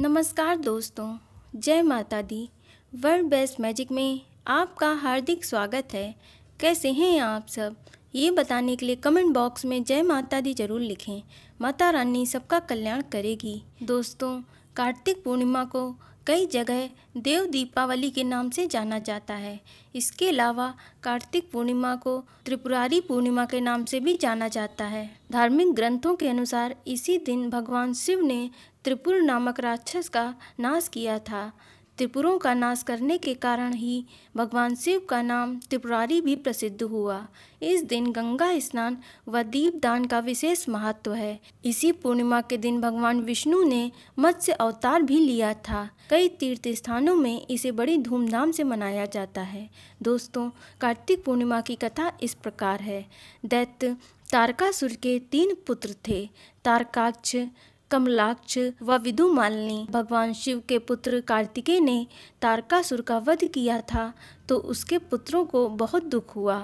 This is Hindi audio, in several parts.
नमस्कार दोस्तों जय माता दी वर्ल्ड बेस्ट मैजिक में आपका हार्दिक स्वागत है कैसे हैं आप सब ये बताने के लिए कमेंट बॉक्स में जय माता दी जरूर लिखें माता रानी सबका कल्याण करेगी दोस्तों कार्तिक पूर्णिमा को कई जगह देव दीपावली के नाम से जाना जाता है इसके अलावा कार्तिक पूर्णिमा को त्रिपुरारी पूर्णिमा के नाम से भी जाना जाता है धार्मिक ग्रंथों के अनुसार इसी दिन भगवान शिव ने त्रिपुर नामक राक्षस का नाश किया था त्रिपुरों का नाश करने के कारण ही भगवान शिव का नाम त्रिपुरारी भी प्रसिद्ध हुआ इस दिन गंगा स्नान व दीपदान का विशेष महत्व है इसी पूर्णिमा के दिन भगवान विष्णु ने मत्स्य अवतार भी लिया था कई तीर्थ स्थानों में इसे बड़ी धूमधाम से मनाया जाता है दोस्तों कार्तिक पूर्णिमा की कथा इस प्रकार है दैत्य तारकासुर के तीन पुत्र थे तारकाक्ष कमलाक्ष व मालिनी भगवान शिव के पुत्र कार्तिकेय ने तारकासुर का वध किया था तो उसके पुत्रों को बहुत दुख हुआ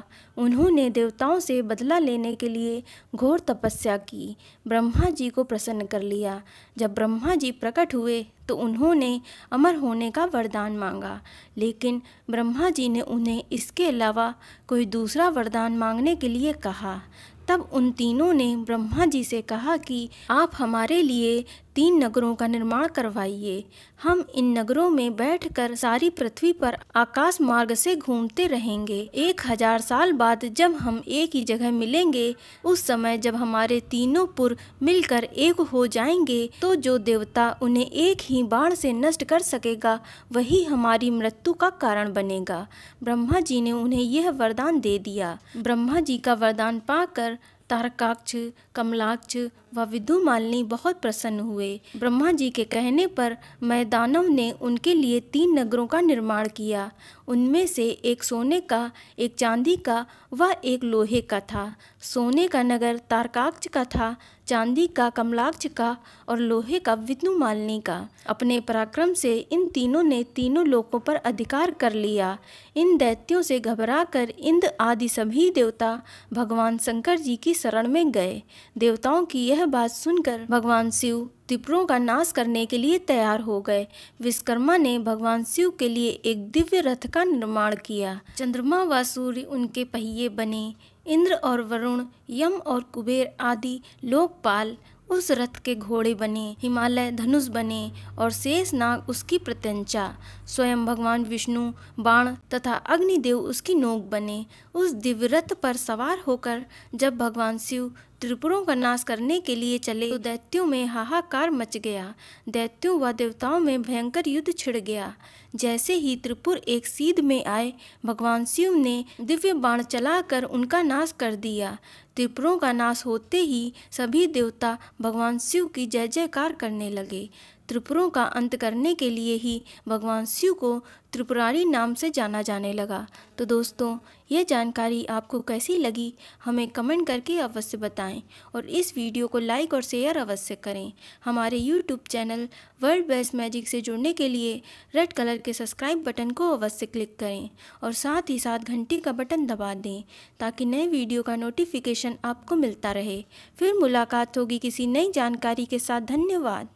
उन्होंने देवताओं से बदला लेने के लिए घोर तपस्या की ब्रह्मा जी को प्रसन्न कर लिया जब ब्रह्मा जी प्रकट हुए तो उन्होंने अमर होने का वरदान मांगा लेकिन ब्रह्मा जी ने उन्हें इसके अलावा कोई दूसरा वरदान मांगने के लिए कहा तब उन तीनों ने ब्रह्मा जी से कहा कि आप हमारे लिए तीन नगरों का निर्माण करवाइए हम इन नगरों में बैठकर सारी पृथ्वी पर आकाश मार्ग से घूमते रहेंगे एक हजार साल बाद जब हम एक ही जगह मिलेंगे उस समय जब हमारे तीनों पुर मिलकर एक हो जाएंगे तो जो देवता उन्हें एक ही बाण से नष्ट कर सकेगा वही हमारी मृत्यु का कारण बनेगा ब्रह्मा जी ने उन्हें यह वरदान दे दिया ब्रह्मा जी का वरदान पाकर तारकाक्ष कमलाक्ष व विदुमालिनी बहुत प्रसन्न हुए ब्रह्मा जी के कहने पर मैदानव ने उनके लिए तीन नगरों का निर्माण किया उनमें से एक सोने का एक चांदी का व एक लोहे का था सोने का नगर तारकाक्ष का था चांदी का कमलाक्ष का और लोहे का विद्नु मालनी का अपने पराक्रम से इन तीनों ने तीनों लोकों पर अधिकार कर लिया इन दैत्यों से घबराकर इंद आदि सभी देवता भगवान शंकर जी की शरण में गए देवताओं की यह बात सुनकर भगवान शिव तिपरों का नाश करने के लिए तैयार हो गए विश्वकर्मा ने भगवान शिव के लिए एक दिव्य रथ का निर्माण किया चंद्रमा व सूर्य उनके पहिए बने इंद्र और वरुण यम और कुबेर आदि लोकपाल उस रथ के घोड़े बने हिमालय धनुष बने और शेष नाग उसकी प्रत्यंचा स्वयं भगवान विष्णु बाण तथा अग्निदेव उसकी नोक बने उस दिव्य रथ पर सवार होकर जब भगवान शिव त्रिपुरों का नाश करने के लिए चले तो दैत्यों में हाहाकार मच गया दैत्यों व देवताओं में भयंकर युद्ध छिड़ गया जैसे ही त्रिपुर एक सीध में आए भगवान शिव ने दिव्य बाण चलाकर उनका नाश कर दिया त्रिपुरों का नाश होते ही सभी देवता भगवान शिव की जय जयकार करने लगे त्रिपुरों का अंत करने के लिए ही भगवान शिव को त्रिपुरारी नाम से जाना जाने लगा तो दोस्तों यह जानकारी आपको कैसी लगी हमें कमेंट करके अवश्य बताएं और इस वीडियो को लाइक और शेयर अवश्य करें हमारे YouTube channel world best magic से जुड़ने के लिए रेड कलर के सब्सक्राइब बटन को अवश्य क्लिक करें और साथ ही साथ घंटी का बटन दबा दें ताकि नए वीडियो का नोटिफिकेशन इन्फॉर्मेशन आपको मिलता रहे फिर मुलाकात होगी किसी नई जानकारी के साथ धन्यवाद